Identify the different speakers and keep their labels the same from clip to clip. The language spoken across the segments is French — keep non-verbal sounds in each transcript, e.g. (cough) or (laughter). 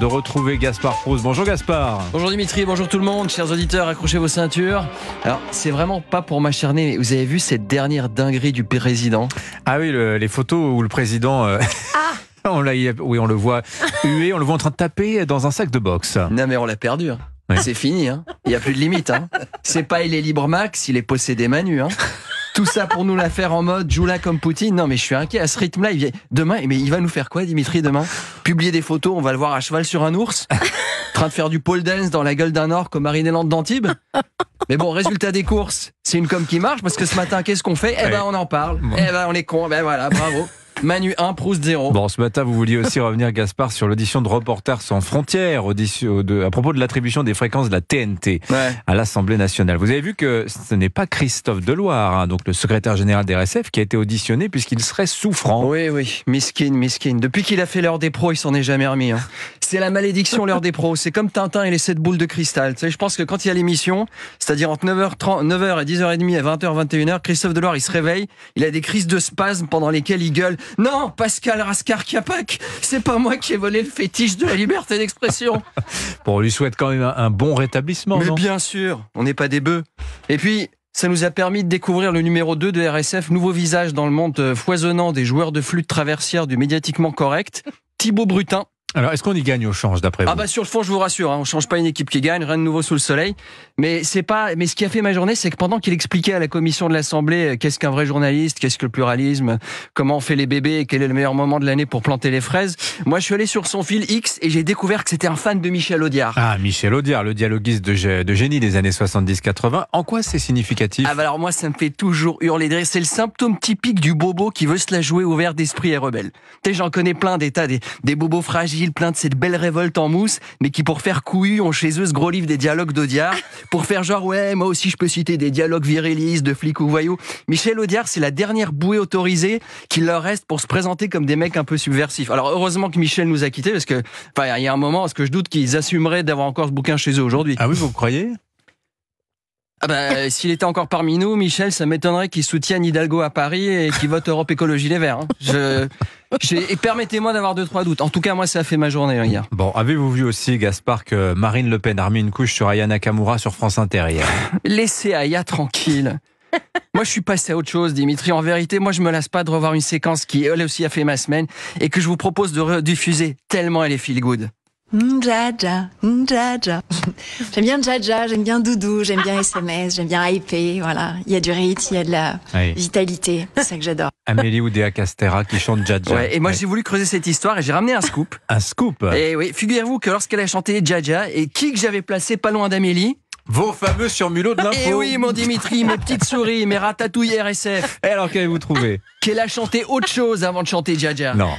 Speaker 1: de retrouver Gaspard Proust. Bonjour Gaspard. Bonjour Dimitri, bonjour tout le monde, chers auditeurs, accrochez vos ceintures. Alors, c'est vraiment pas pour m'acharner, mais vous avez vu cette dernière dinguerie du président Ah
Speaker 2: oui, les photos où le président... Euh, ah (laughs) on oui, on le voit hué, on le voit en train de taper dans un sac de boxe. Non mais on l'a perdu. Hein. C'est fini, hein. il n'y a plus de limite. Hein. C'est
Speaker 1: pas il est libre max, il est possédé Manu. Hein. (laughs) ça pour nous la faire en mode Joula comme Poutine. Non, mais je suis inquiet à ce rythme-là. Il Demain, eh, mais il va nous faire quoi, Dimitri, demain Publier des photos, on va le voir à cheval sur un ours train de faire du pole dance dans la gueule d'un or comme Land d'Antibes. Mais bon, résultat des courses, c'est une com qui marche parce que ce matin, qu'est-ce qu'on fait Eh ben, on en parle. Eh ben, on est con. Ben voilà, bravo.
Speaker 2: Manu 1, Proust 0. Bon, ce matin, vous vouliez aussi (laughs) revenir, Gaspard, sur l'audition de Reporters sans frontières audition euh, à propos de l'attribution des fréquences de la TNT à l'Assemblée nationale. Vous avez vu que ce n'est pas Christophe Deloire, hein, donc le secrétaire général des RSF qui a été auditionné puisqu'il serait souffrant. Oui, oui, miskin, miskin. Depuis qu'il a fait l'heure des pros, il s'en est jamais remis. Hein. C'est
Speaker 1: la malédiction, l'heure des pros. C'est comme Tintin et les sept boules de cristal. je pense que quand il y a l'émission, c'est-à-dire entre 9h30, 9h et 10h30 à dire entre 9 h 9 h et 21h, Christophe Deloire, il se réveille, il a des crises de spasmes pendant lesquelles il gueule non, Pascal Rascar-Capac, c'est pas moi qui ai volé le fétiche de la liberté d'expression.
Speaker 2: (laughs) bon, on lui souhaite quand même un, bon rétablissement. Mais bien sûr, on n'est pas des bœufs.
Speaker 1: Et puis, ça nous a permis de découvrir le numéro 2 de RSF, nouveau visage dans le monde euh, foisonnant des joueurs de flûte traversière du médiatiquement correct, Thibaut Brutin. Alors, est-ce qu'on y gagne au
Speaker 2: change d'après ah vous Ah bah
Speaker 1: sur le fond, je vous rassure, on hein, on change pas une équipe qui gagne, rien de nouveau sous le soleil. Mais c'est pas. Mais ce qui a fait ma journée, c'est que pendant qu'il expliquait à la commission de l'Assemblée euh, qu'est-ce qu'un vrai journaliste, qu'est-ce que le pluralisme, comment on fait les bébés, quel est le meilleur moment de l'année pour planter les fraises, moi je suis allé sur son fil X et j'ai découvert que c'était un fan de Michel Audiard.
Speaker 2: Ah Michel Audiard, le dialoguiste de, génie des années 70-80. En quoi c'est significatif Ah bah alors moi ça me fait toujours hurler de C'est le symptôme typique du bobo qui veut
Speaker 1: se la jouer ouvert d'esprit et rebelle. Tu j'en connais plein des des bobos fragiles plein de cette belle révolte en mousse, mais qui pour faire couille ont chez eux ce gros livre des dialogues d'Audiard, pour faire genre ouais, moi aussi je peux citer des dialogues virilistes de flics ou voyous. Michel Audiard, c'est la dernière bouée autorisée qu'il leur reste pour se présenter comme des mecs un peu subversifs. Alors heureusement que Michel nous a quittés parce que, enfin, il y a un moment, ce que je doute qu'ils assumeraient d'avoir encore ce bouquin chez eux aujourd'hui. Ah oui, vous croyez ah bah, euh, s'il était encore parmi nous, Michel, ça m'étonnerait qu'il soutienne Hidalgo à Paris et qu'il vote Europe Écologie Les Verts. Hein. et permettez-moi d'avoir deux trois doutes. En tout cas, moi, ça a fait ma journée hein, hier.
Speaker 2: Bon, avez-vous vu aussi, Gaspard, que Marine Le Pen a remis une couche sur Aya Nakamura sur France Intérieure
Speaker 1: Laissez Aya tranquille. Moi, je suis passé à autre chose, Dimitri. En vérité, moi, je me lasse pas de revoir une séquence qui, elle aussi, a fait ma semaine et que je vous propose de rediffuser tellement elle est feel good ndja, jaja. (laughs) J'aime bien jaja, j'aime bien Doudou, j'aime bien SMS, j'aime bien IP, voilà. Il y a du rythme, il y a de la vitalité, c'est ça que j'adore. (laughs) Amélie Oudéa Castera qui chante Jaja. Ouais, et moi j'ai voulu creuser cette histoire et j'ai ramené un scoop. (laughs) un scoop Et eh oui, figurez-vous que lorsqu'elle a chanté Jaja, et qui que j'avais placé pas loin d'Amélie vos fameux surmulots de l'info. Eh oui, mon Dimitri, mes petites souris, mes ratatouilles RSF.
Speaker 2: Et alors, qu'avez-vous trouvé
Speaker 1: Qu'elle a chanté autre chose avant de chanter Jaja. Non.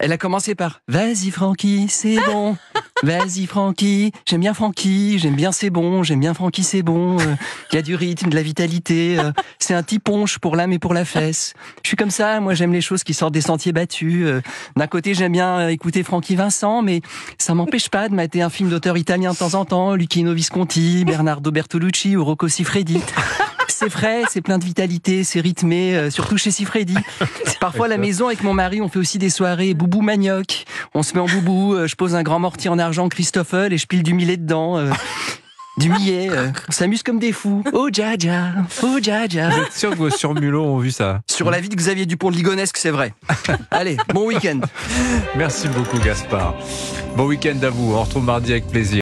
Speaker 1: Elle a commencé par Vas-y Francky, c'est bon. Vas-y Francky, j'aime bien Francky, j'aime bien c'est bon, j'aime bien Francky, c'est bon. Il y a du rythme, de la vitalité. Euh, c'est un petit ponche pour l'âme et pour la fesse. Je suis comme ça, moi j'aime les choses qui sortent des sentiers battus. Euh, d'un côté j'aime bien euh, écouter Francky Vincent, mais ça m'empêche pas de mater un film d'auteur italien de temps en temps, Luchino Visconti, Bernardo Bertolucci ou Rocco Siffredi c'est frais, c'est plein de vitalité, c'est rythmé, euh, surtout chez Sifredi. (laughs) Parfois, à la maison, avec mon mari, on fait aussi des soirées boubou manioc. On se met en boubou, euh, je pose un grand mortier en argent Christoffel et je pile du millet dedans. Euh, du millet, on s'amuse comme des fous. Oh ja ja, oh ja ja. Vous
Speaker 2: êtes sûr que vos ont vu ça Sur la
Speaker 1: vie de Xavier Dupont de Ligonesque, c'est vrai. Allez, bon week-end. Merci beaucoup, Gaspard. Bon week-end à vous. On retrouve mardi avec plaisir.